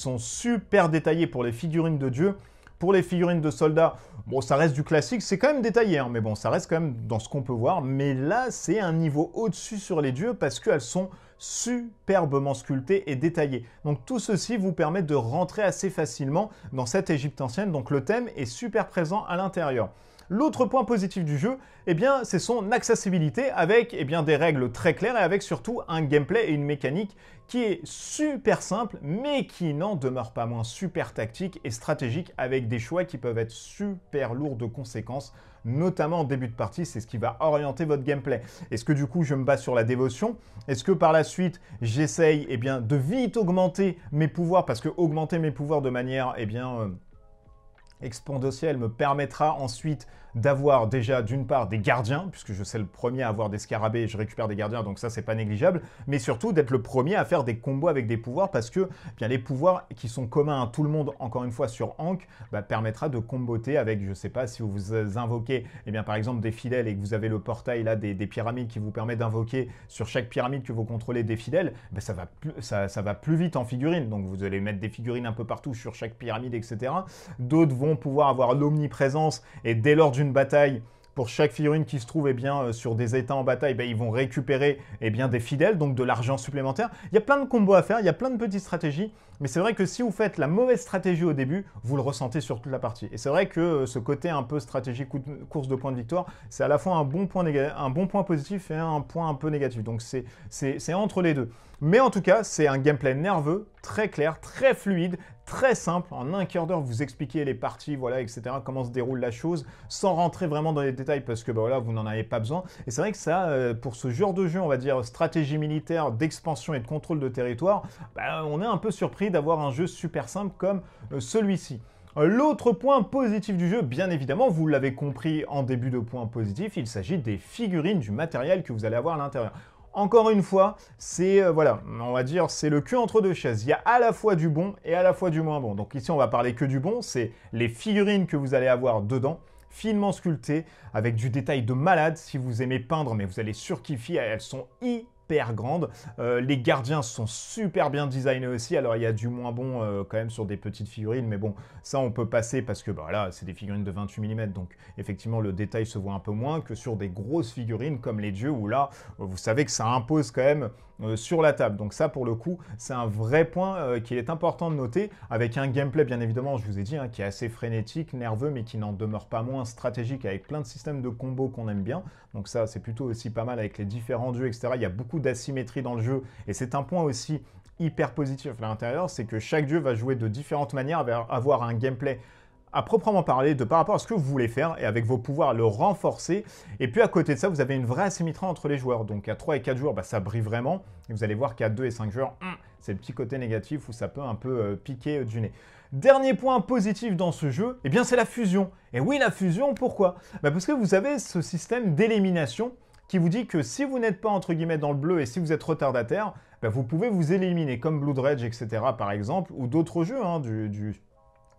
A: sont super détaillées pour les figurines de Dieu. Pour les figurines de soldats, bon, ça reste du classique, c'est quand même détaillé, hein, mais bon, ça reste quand même dans ce qu'on peut voir. Mais là, c'est un niveau au-dessus sur les dieux parce qu'elles sont superbement sculptées et détaillées. Donc tout ceci vous permet de rentrer assez facilement dans cette Égypte ancienne, donc le thème est super présent à l'intérieur. L'autre point positif du jeu, eh bien, c'est son accessibilité avec eh bien, des règles très claires et avec surtout un gameplay et une mécanique qui est super simple, mais qui n'en demeure pas moins super tactique et stratégique avec des choix qui peuvent être super lourds de conséquences, notamment en début de partie, c'est ce qui va orienter votre gameplay. Est-ce que du coup je me base sur la dévotion Est-ce que par la suite j'essaye eh bien, de vite augmenter mes pouvoirs Parce que augmenter mes pouvoirs de manière bien, euh, Expandociel me permettra ensuite d'avoir déjà d'une part des gardiens, puisque je sais le premier à avoir des scarabées je récupère des gardiens, donc ça c'est pas négligeable, mais surtout d'être le premier à faire des combos avec des pouvoirs, parce que eh bien, les pouvoirs qui sont communs à tout le monde, encore une fois sur Hank bah, permettra de comboter avec, je sais pas, si vous invoquez et eh bien, par exemple des fidèles et que vous avez le portail là des, pyramides qui vous permet d'invoquer sur chaque pyramide que vous contrôlez des fidèles, eh ben, ça, va plus, ça, ça va plus vite en figurines, donc vous allez mettre des figurines un peu partout sur chaque pyramide, etc. D'autres vont pouvoir avoir l'omniprésence et dès lors du bataille, pour chaque figurine qui se trouve et eh bien, euh, sur des états en bataille, ben, ils vont récupérer et eh bien, des fidèles, donc de l'argent supplémentaire. Il y a plein de combos à faire, il y a plein de petites stratégies, mais c'est vrai que si vous faites la mauvaise stratégie au début, vous le ressentez sur toute la partie. Et c'est vrai que euh, ce côté un peu stratégie course de points de victoire, c'est à la fois un bon point, un bon point positif et un point un peu négatif. Donc c'est entre les deux. Mais en tout cas, c'est un gameplay nerveux, très clair, très fluide, très simple, en un quart d'heure vous expliquer les parties, voilà, etc., comment se déroule la chose, sans rentrer vraiment dans les détails parce que bah, voilà, vous n'en avez pas besoin. Et c'est vrai que ça, euh, pour ce genre de jeu, on va dire stratégie militaire, d'expansion et de contrôle de territoire, bah, on est un peu surpris d'avoir un jeu super simple comme euh, celui-ci. Euh, l'autre point positif du jeu, bien évidemment, vous l'avez compris en début de point positif, il s'agit des figurines, du matériel que vous allez avoir à l'intérieur. Encore une fois, c'est euh, voilà, on va dire c'est le cul entre deux chaises. Il y a à la fois du bon et à la fois du moins bon. Donc ici on va parler que du bon, c'est les figurines que vous allez avoir dedans finement sculptées avec du détail de malade si vous aimez peindre mais vous allez surkiffer, elles sont hyper grande. Euh, les gardiens sont super bien designés aussi. Alors il y a du moins bon euh, quand même sur des petites figurines, mais bon, ça on peut passer parce que bah, là c'est des figurines de 28 mm, donc effectivement le détail se voit un peu moins que sur des grosses figurines comme les dieux où là vous savez que ça impose quand même euh, sur la table. Donc ça, pour le coup, c'est un vrai point euh, qu'il est important de noter, avec un gameplay, bien évidemment, je vous ai dit, hein, qui est assez frénétique, nerveux, mais qui n'en demeure pas moins stratégique, avec plein de systèmes de combos qu'on aime bien. Donc ça, c'est plutôt aussi pas mal avec les différents dieux, etc. Il y a beaucoup d'asymétrie dans le jeu, et c'est un point aussi hyper positif à l'intérieur, c'est que chaque dieu va jouer de différentes manières, va avoir un gameplay à proprement parler de par rapport à ce que vous voulez faire et avec vos pouvoirs le renforcer. Et puis à côté de ça, vous avez une vraie asymétrie entre les joueurs. Donc à 3 et 4 joueurs, bah, ça brille vraiment. Et vous allez voir qu'à 2 et 5 joueurs, hum, c'est le petit côté négatif où ça peut un peu euh, piquer euh, du nez. Dernier point positif dans ce jeu, et eh bien c'est la fusion. Et oui, la fusion, pourquoi bah, Parce que vous avez ce système d'élimination qui vous dit que si vous n'êtes pas entre guillemets dans le bleu et si vous êtes retardataire, bah, vous pouvez vous éliminer, comme Blood Rage, etc. par exemple, ou d'autres jeux, hein, du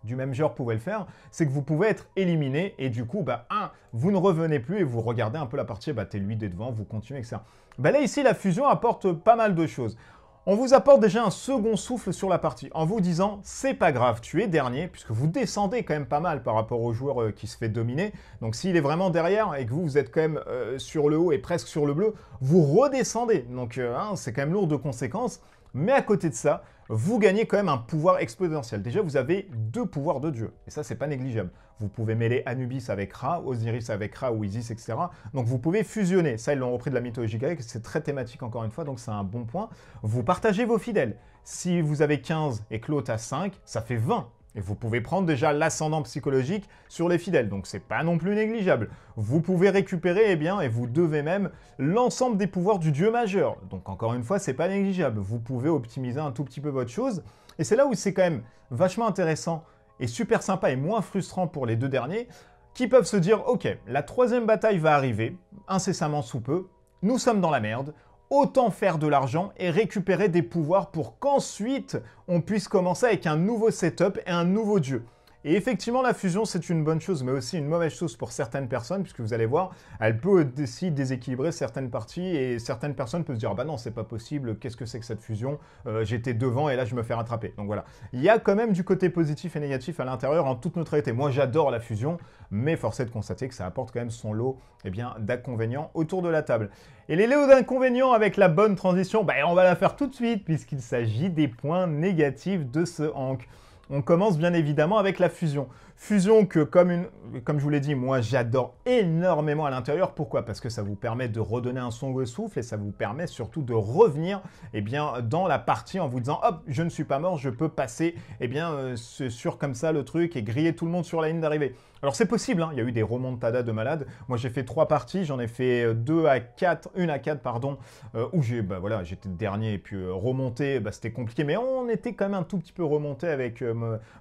A: du même genre pouvait le faire, c'est que vous pouvez être éliminé et du coup, bah, vous ne revenez plus et vous regardez un peu la partie, bah, t'es lui des devant, vous continuez, etc. Bah, là, ici, la fusion apporte pas mal de choses. On vous apporte déjà un second souffle sur la partie en vous disant c'est pas grave, tu es dernier, puisque vous descendez quand même pas mal par rapport au joueur euh, qui se fait dominer. Donc s'il est vraiment derrière et que vous, vous êtes quand même euh, sur le haut et presque sur le bleu, vous redescendez. Donc euh, hein, c'est quand même lourd de conséquences. Mais à côté de ça, vous gagnez quand même un pouvoir exponentiel. Déjà, vous avez deux pouvoirs de dieu, et ça, c'est pas négligeable. Vous pouvez mêler Anubis avec Ra, Osiris avec Ra ou Isis, etc. Donc vous pouvez fusionner. Ça, ils l'ont repris de la mythologie grecque, c'est très thématique encore une fois, donc c'est un bon point. Vous partagez vos fidèles. Si vous avez 15 et que l'autre a 5, ça fait 20. Et vous pouvez prendre déjà l'ascendant psychologique sur les fidèles, donc c'est pas non plus négligeable. Vous pouvez récupérer, eh bien, et vous devez même, l'ensemble des pouvoirs du dieu majeur. Donc encore une fois, c'est pas négligeable. Vous pouvez optimiser un tout petit peu votre chose. Et c'est là où c'est quand même vachement intéressant et super sympa et moins frustrant pour les deux derniers, qui peuvent se dire, ok, la troisième bataille va arriver, incessamment sous peu, nous sommes dans la merde, autant faire de l'argent et récupérer des pouvoirs pour qu'ensuite on puisse commencer avec un nouveau setup et un nouveau dieu. Et effectivement, la fusion, c'est une bonne chose, mais aussi une mauvaise chose pour certaines personnes, puisque vous allez voir, elle peut aussi déséquilibrer certaines parties, et certaines personnes peuvent se dire, ah bah non, c'est pas possible, qu'est-ce que c'est que cette fusion euh, J'étais devant et là, je me fais rattraper. Donc voilà, il y a quand même du côté positif et négatif à l'intérieur en toute neutralité. Moi, j'adore la fusion, mais force est de constater que ça apporte quand même son lot eh bien, d'inconvénients autour de la table. Et les lots d'inconvénients avec la bonne transition, bah, on va la faire tout de suite, puisqu'il s'agit des points négatifs de ce Hank. On commence bien évidemment avec la fusion. Fusion que, comme, une, comme je vous l'ai dit, moi j'adore énormément à l'intérieur. Pourquoi Parce que ça vous permet de redonner un son au souffle et ça vous permet surtout de revenir eh bien, dans la partie en vous disant hop, je ne suis pas mort, je peux passer eh bien, euh, sur comme ça le truc et griller tout le monde sur la ligne d'arrivée. Alors c'est possible, hein. il y a eu des remontadas de malades. Moi j'ai fait trois parties, j'en ai fait euh, deux à quatre, une à quatre pardon, euh, où j'ai bah, voilà, j'étais dernier et puis remonter, bah, c'était compliqué, mais on était quand même un tout petit peu remonté avec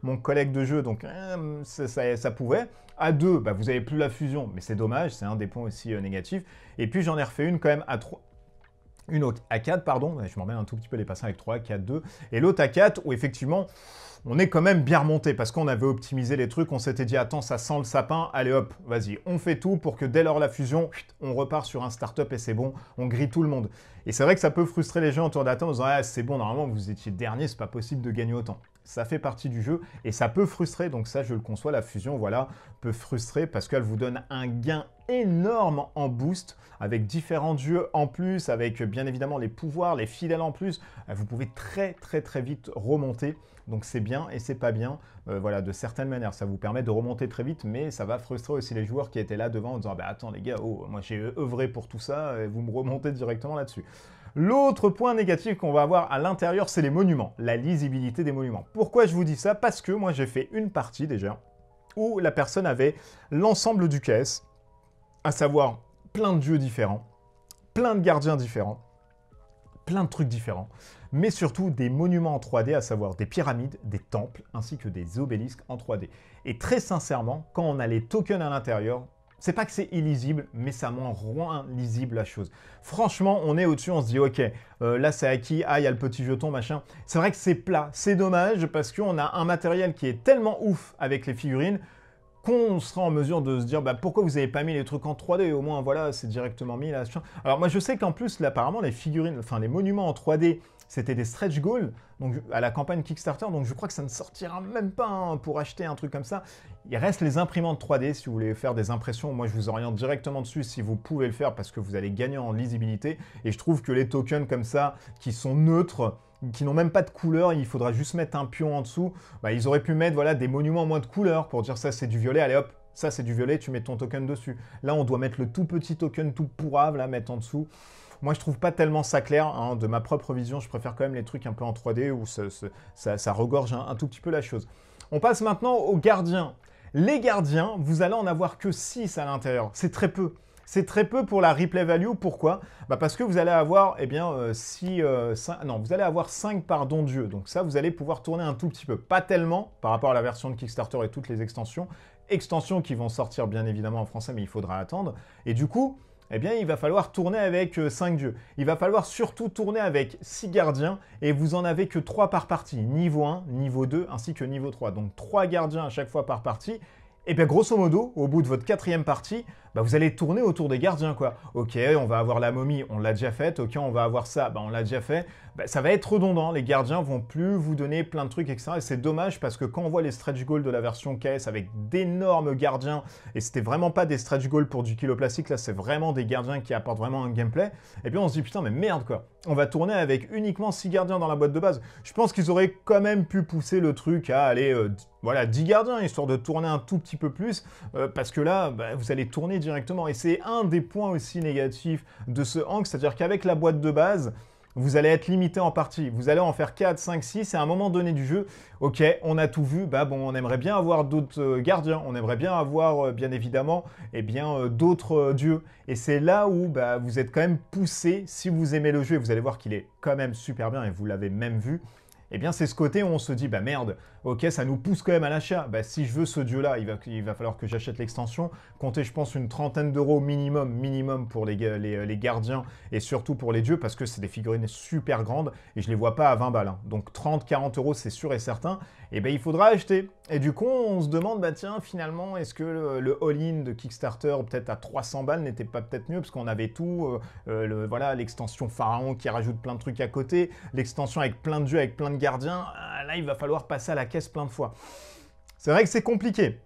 A: mon collègue de jeu, donc ça, pouvait. À 2, bah, vous n'avez plus la fusion, mais c'est dommage, c'est un des points aussi euh, négatifs. Et puis j'en ai refait une quand même à 3. Une autre à 4, pardon, je m'emmène un tout petit peu les passants avec 3, 4, 2. Et l'autre à 4, où effectivement, on est quand même bien remonté parce qu'on avait optimisé les trucs, on s'était dit attends ça sent le sapin, allez hop, vas-y, on fait tout pour que dès lors la fusion, on repart sur un startup et c'est bon, on grille tout le monde. Et c'est vrai que ça peut frustrer les gens autour d'attente en disant ah, c'est bon, normalement vous étiez dernier, c'est pas possible de gagner autant. Ça fait partie du jeu et ça peut frustrer, donc ça je le conçois, la fusion voilà, peut frustrer parce qu'elle vous donne un gain énorme en boost avec différents dieux en plus, avec bien évidemment les pouvoirs, les fidèles en plus. Vous pouvez très très très vite remonter, donc c'est bien et c'est pas bien. Euh, voilà, de certaines manières, ça vous permet de remonter très vite, mais ça va frustrer aussi les joueurs qui étaient là devant en disant bah attends les gars, oh moi j'ai œuvré pour tout ça et vous me remontez directement là-dessus. L'autre point négatif qu'on va avoir à l'intérieur, c'est les monuments, la lisibilité des monuments. Pourquoi je vous dis ça Parce que moi j'ai fait une partie déjà où la personne avait l'ensemble du caisse, à savoir plein de dieux différents, plein de gardiens différents, plein de trucs différents mais surtout des monuments en 3D, à savoir des pyramides, des temples, ainsi que des obélisques en 3D. Et très sincèrement, quand on a les tokens à l'intérieur, c'est pas que c'est illisible, mais ça rend moins lisible la chose. Franchement, on est au-dessus, on se dit, ok, euh, là c'est acquis, ah, il y a le petit jeton, machin. C'est vrai que c'est plat, c'est dommage, parce qu'on a un matériel qui est tellement ouf avec les figurines, qu'on sera en mesure de se dire bah, pourquoi vous n'avez pas mis les trucs en 3D au moins voilà c'est directement mis là alors moi je sais qu'en plus apparemment les figurines enfin les monuments en 3D c'était des stretch goals donc, à la campagne Kickstarter, donc je crois que ça ne sortira même pas hein, pour acheter un truc comme ça. Il reste les imprimantes 3D si vous voulez faire des impressions. Moi, je vous oriente directement dessus si vous pouvez le faire parce que vous allez gagner en lisibilité. Et je trouve que les tokens comme ça, qui sont neutres, qui n'ont même pas de couleur, il faudra juste mettre un pion en dessous. Bah, ils auraient pu mettre voilà, des monuments moins de couleur pour dire ça c'est du violet, allez hop, ça c'est du violet, tu mets ton token dessus. Là on doit mettre le tout petit token tout pourrave, là mettre en dessous. Moi, je trouve pas tellement ça clair. Hein. de ma propre vision, je préfère quand même les trucs un peu en 3D où ça, regorge un, tout petit peu la chose. On passe maintenant aux gardiens. Les gardiens, vous allez en avoir que 6 à l'intérieur. C'est très peu. C'est très peu pour la replay value. Pourquoi bah, Parce que vous allez avoir, eh bien, don euh, euh, non, vous allez avoir 5 pardons Dieu. Donc ça, vous allez pouvoir tourner un tout petit peu. Pas tellement par rapport à la version de Kickstarter et toutes les extensions. Extensions qui vont sortir bien évidemment en français, mais il faudra attendre. Et du coup, eh bien il va falloir tourner avec 5 euh, dieux. Il va falloir surtout tourner avec 6 gardiens et vous en avez que 3 par partie, niveau 1, niveau 2 ainsi que niveau 3. Donc 3 gardiens à chaque fois par partie. Et eh bien grosso modo, au bout de votre quatrième partie, bah, vous allez tourner autour des gardiens, quoi. Ok, on va avoir la momie, on l'a déjà faite. Ok, on va avoir ça, bah, on l'a déjà fait. Bah, ça va être redondant. Les gardiens vont plus vous donner plein de trucs, etc. Et c'est dommage parce que quand on voit les stretch goals de la version KS avec d'énormes gardiens, et c'était vraiment pas des stretch goals pour du kilo plastique, là, c'est vraiment des gardiens qui apportent vraiment un gameplay. Et eh puis on se dit, putain, mais merde, quoi. On va tourner avec uniquement 6 gardiens dans la boîte de base. Je pense qu'ils auraient quand même pu pousser le truc à aller, euh, voilà, 10 gardiens, histoire de tourner un tout petit peu plus. Euh, parce que là, bah, vous allez tourner directement. Et c'est un des points aussi négatifs de ce hang, c'est-à-dire qu'avec la boîte de base, vous allez être limité en partie. Vous allez en faire 4, 5, 6, et à un moment donné du jeu, ok, on a tout vu, bah bon, on aimerait bien avoir d'autres euh, gardiens, on aimerait bien avoir, euh, bien évidemment, et eh bien, euh, d'autres dieux. Et c'est là où bah, vous êtes quand même poussé, si vous aimez le jeu, vous allez voir qu'il est quand même super bien, et vous l'avez même vu, et eh bien c'est ce côté où on se dit, bah merde, ok, ça nous pousse quand même à l'achat. Bah, si je veux ce dieu-là, il va, il va falloir que j'achète l'extension. Comptez, je pense, une trentaine d'euros minimum, minimum pour les, euh, les, gardiens et surtout pour les dieux, parce que c'est des figurines super grandes et je les vois pas à 20 balles. Hein. Donc 30, 40 euros, c'est sûr et certain. Et eh ben il faudra acheter. Et du coup, on se demande, bah tiens, finalement, est-ce que le, all-in de Kickstarter, peut-être à 300 balles, n'était pas peut-être mieux, parce qu'on avait tout, euh, euh, le, voilà, l'extension Pharaon qui rajoute plein de trucs à côté, l'extension avec plein de dieux, avec plein de gardiens il va falloir passer à la caisse plein de fois. C'est vrai que c'est compliqué.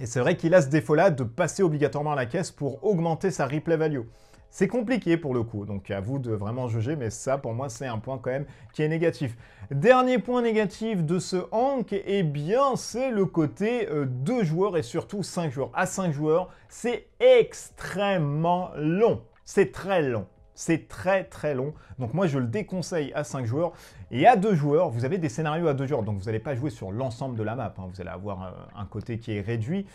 A: Et c'est vrai qu'il a ce défaut-là de passer obligatoirement à la caisse pour augmenter sa replay value. C'est compliqué pour le coup, donc à vous de vraiment juger, mais ça pour moi c'est un point quand même qui est négatif. Dernier point négatif de ce Hank, eh bien c'est le côté 2 euh, joueurs et surtout 5 joueurs. À 5 joueurs, c'est extrêmement long. C'est très long. C'est très très long. Donc moi je le déconseille à 5 joueurs. Et à 2 joueurs, vous avez des scénarios à 2 joueurs. Donc vous n'allez pas jouer sur l'ensemble de la map. Hein. Vous allez avoir euh, un côté qui est réduit.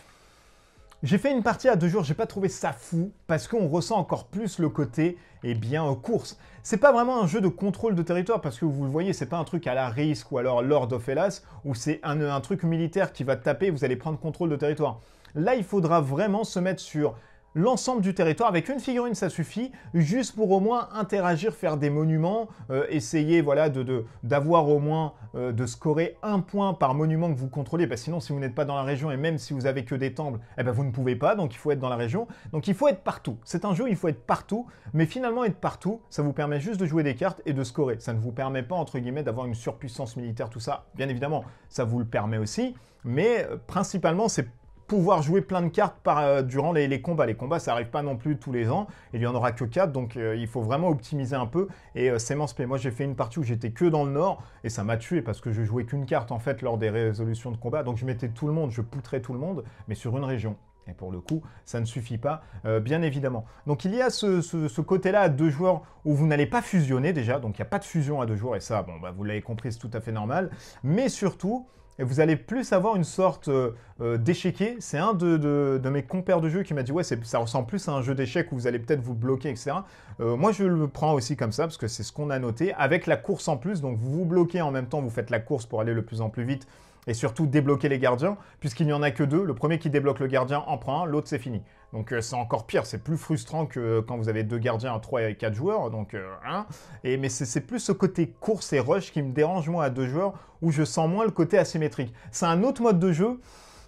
A: J'ai fait une partie à 2 joueurs, j'ai pas trouvé ça fou, parce qu'on ressent encore plus le côté, et eh bien, course. C'est pas vraiment un jeu de contrôle de territoire, parce que vous le voyez, c'est pas un truc à la risque ou alors Lord of Hellas, où c'est un, truc militaire qui va taper vous allez prendre contrôle de territoire. Là, il faudra vraiment se mettre sur l'ensemble du territoire avec une figurine ça suffit juste pour au moins interagir faire des monuments euh, essayer voilà de d'avoir au moins euh, de scorer un point par monument que vous contrôlez parce que sinon si vous n'êtes pas dans la région et même si vous avez que des temples eh ben vous ne pouvez pas donc il faut être dans la région donc il faut être partout c'est un jeu il faut être partout mais finalement être partout ça vous permet juste de jouer des cartes et de scorer ça ne vous permet pas entre guillemets d'avoir une surpuissance militaire tout ça bien évidemment ça vous le permet aussi mais euh, principalement c'est pouvoir jouer plein de cartes par, euh, durant les, combats. Les combats, ça n'arrive pas non plus tous les ans. Il y en aura que quatre, donc euh, il faut vraiment optimiser un peu et euh, s'émanciper. Moi, j'ai fait une partie où j'étais que dans le nord et ça m'a tué parce que je jouais qu'une carte en fait lors des résolutions de combat. Donc je mettais tout le monde, je poutrais tout le monde, mais sur une région. Et pour le coup, ça ne suffit pas, bien évidemment. Donc il y a ce, côté-là à deux joueurs où vous n'allez pas fusionner déjà, donc il n'y a pas de fusion à deux joueurs, et ça, bon, bah, vous l'avez compris, c'est tout à fait normal. Mais surtout, et vous allez plus avoir une sorte euh, euh, d'échequer. C'est un de, mes compères de jeu qui m'a dit ouais ça ressemble plus à un jeu d'échecs où vous allez peut-être vous bloquer, etc. Euh, moi je le prends aussi comme ça parce que c'est ce qu'on a noté, avec la course en plus, donc vous vous bloquez en même temps, vous faites la course pour aller le plus en plus vite et surtout débloquer les gardiens, puisqu'il n'y en a que deux. Le premier qui débloque le gardien en prend un, l'autre c'est fini. Donc euh, c'est encore pire, c'est plus frustrant que euh, quand vous avez deux gardiens, trois et quatre joueurs, donc un. Euh, hein. Et, mais c'est plus ce côté course et rush qui me dérange moi à deux joueurs, où je sens moins le côté asymétrique. C'est un autre mode de jeu.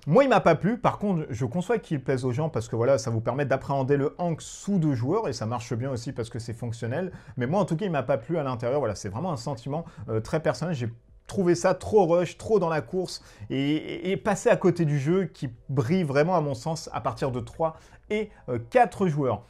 A: Moi, il m'a pas plu. Par contre, je conçois qu'il plaise aux gens parce que voilà, ça vous permet d'appréhender le Hank sous deux joueurs et ça marche bien aussi parce que c'est fonctionnel. Mais moi, en tout cas, il m'a pas plu à l'intérieur. Voilà, c'est vraiment un sentiment très personnel. J'ai trouvé ça trop rush, trop dans la course et, passer à côté du jeu qui brille vraiment à mon sens à partir de 3 et 4 euh, joueurs.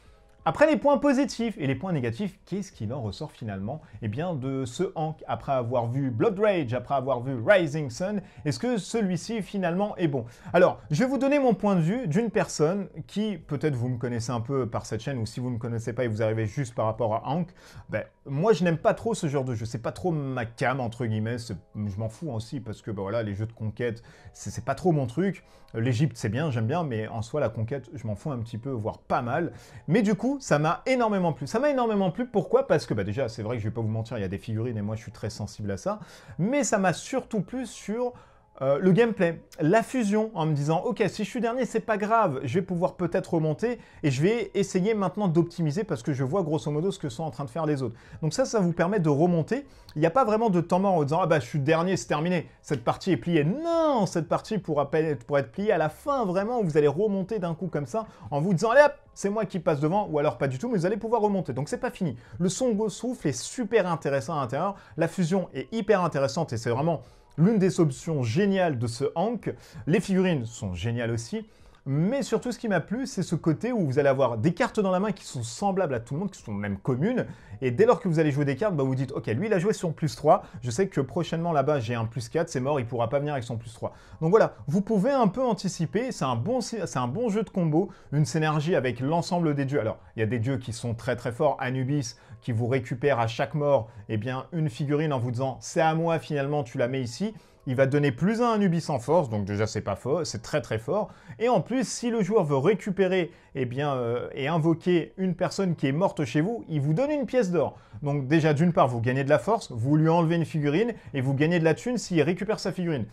A: Après les points positifs et les points négatifs, qu'est-ce qu'il en ressort finalement Eh bien de ce Hank, après avoir vu Blood Rage, après avoir vu Rising Sun, est-ce que celui-ci finalement est bon Alors, je vais vous donner mon point de vue d'une personne qui, peut-être vous me connaissez un peu par cette chaîne, ou si vous ne me connaissez pas et vous arrivez juste par rapport à Hank, ben, moi, je n'aime pas trop ce genre de jeu. C'est pas trop ma cam entre guillemets. Je m'en fous aussi parce que bah, voilà, les jeux de conquête, c'est pas trop mon truc. l'Egypte c'est bien, j'aime bien, mais en soi, la conquête, je m'en fous un petit peu, voire pas mal. Mais du coup, ça m'a énormément plu. Ça m'a énormément plu. Pourquoi Parce que bah, déjà, c'est vrai que je vais pas vous mentir, il y a des figurines et moi, je suis très sensible à ça. Mais ça m'a surtout plu sur euh, le gameplay, la fusion en me disant ok si je suis dernier c'est pas grave, je vais pouvoir peut-être remonter et je vais essayer maintenant d'optimiser parce que je vois grosso modo ce que sont en train de faire les autres. Donc ça, ça vous permet de remonter. Il n'y a pas vraiment de temps mort en disant ah bah je suis dernier, c'est terminé, cette partie est pliée. Non, cette partie pourra pour être pliée à la fin vraiment vous allez remonter d'un coup comme ça en vous disant allez hop c'est moi qui passe devant, ou alors pas du tout, mais vous allez pouvoir remonter. Donc c'est pas fini. Le son Go Souffle est super intéressant à l'intérieur. La fusion est hyper intéressante et c'est vraiment l'une des options géniales de ce Hank. Les figurines sont géniales aussi, mais surtout, ce qui m'a plu, c'est ce côté où vous allez avoir des cartes dans la main qui sont semblables à tout le monde, qui sont même communes. Et dès lors que vous allez jouer des cartes, bah, vous dites, ok, lui, il a joué sur plus 3. Je sais que prochainement, là-bas, j'ai un plus 4, c'est mort, il pourra pas venir avec son plus 3. Donc voilà, vous pouvez un peu anticiper. C'est un, bon, un bon jeu de combo, une synergie avec l'ensemble des dieux. Alors, il y a des dieux qui sont très très forts. Anubis, qui vous récupère à chaque mort, eh bien, une figurine en vous disant, c'est à moi finalement, tu la mets ici il va donner plus à un Ubi sans force, donc déjà c'est pas fort, c'est très très fort. Et en plus, si le joueur veut récupérer eh bien, euh, et invoquer une personne qui est morte chez vous, il vous donne une pièce d'or. Donc déjà d'une part, vous gagnez de la force, vous lui enlevez une figurine, et vous gagnez de la thune s'il récupère sa figurine.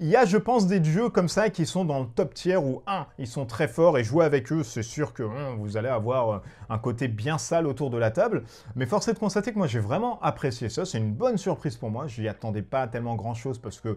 A: Il y a, je pense, des dieux comme ça qui sont dans le top tier ou 1. Ils sont très forts et jouer avec eux, c'est sûr que hein, vous allez avoir euh, un côté bien sale autour de la table. Mais force est de constater que moi, j'ai vraiment apprécié ça. C'est une bonne surprise pour moi. Je n'y attendais pas tellement grand-chose parce que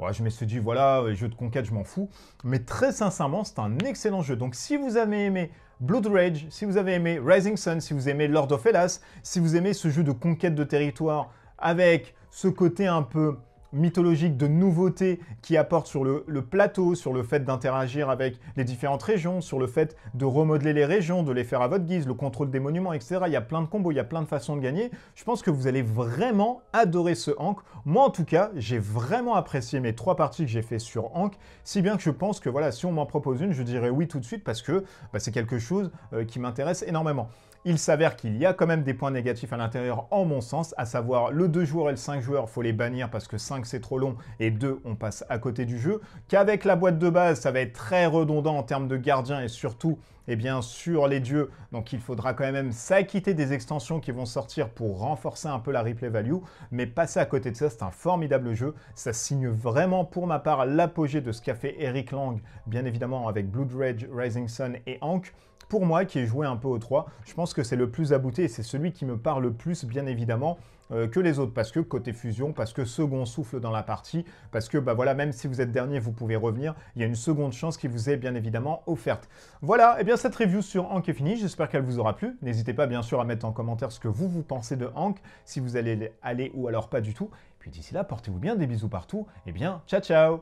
A: ouais, je me suis dit, voilà, les euh, jeux de conquête, je m'en fous. Mais très sincèrement, c'est un excellent jeu. Donc si vous avez aimé Blood Rage, si vous avez aimé Rising Sun, si vous aimez Lord of Hellas, si vous aimez ce jeu de conquête de territoire avec ce côté un peu mythologique de nouveautés qui apporte sur le, plateau, sur le fait d'interagir avec les différentes régions, sur le fait de remodeler les régions, de les faire à votre guise, le contrôle des monuments, etc. Il y a plein de combos, il y a plein de façons de gagner. Je pense que vous allez vraiment adorer ce Hank. Moi, en tout cas, j'ai vraiment apprécié mes trois parties que j'ai fait sur Hank, si bien que je pense que voilà, si on m'en propose une, je dirais oui tout de suite parce que bah, c'est quelque chose euh, qui m'intéresse énormément. Il s'avère qu'il y a quand même des points négatifs à l'intérieur en mon sens, à savoir le 2 joueurs et le 5 joueurs, faut les bannir parce que 5 c'est trop long et 2 on passe à côté du jeu, qu'avec la boîte de base ça va être très redondant en termes de gardien et surtout eh bien, sur les dieux. Donc il faudra quand même s'acquitter des extensions qui vont sortir pour renforcer un peu la replay value. Mais passer à côté de ça, c'est un formidable jeu. Ça signe vraiment pour ma part l'apogée de ce qu'a fait Eric Lang, bien évidemment avec Blood Rage, Rising Sun et Hank pour moi, qui ai joué un peu au trois, je pense que c'est le plus abouti et c'est celui qui me parle le plus, bien évidemment, euh, que les autres, parce que côté fusion, parce que second souffle dans la partie, parce que bah voilà, même si vous êtes dernier, vous pouvez revenir, il y a une seconde chance qui vous est bien évidemment offerte. Voilà, et eh bien cette review sur Hank est finie, j'espère qu'elle vous aura plu. N'hésitez pas bien sûr à mettre en commentaire ce que vous vous pensez de Hank, si vous allez aller ou alors pas du tout. Et puis d'ici là, portez-vous bien, des bisous partout, et eh bien ciao ciao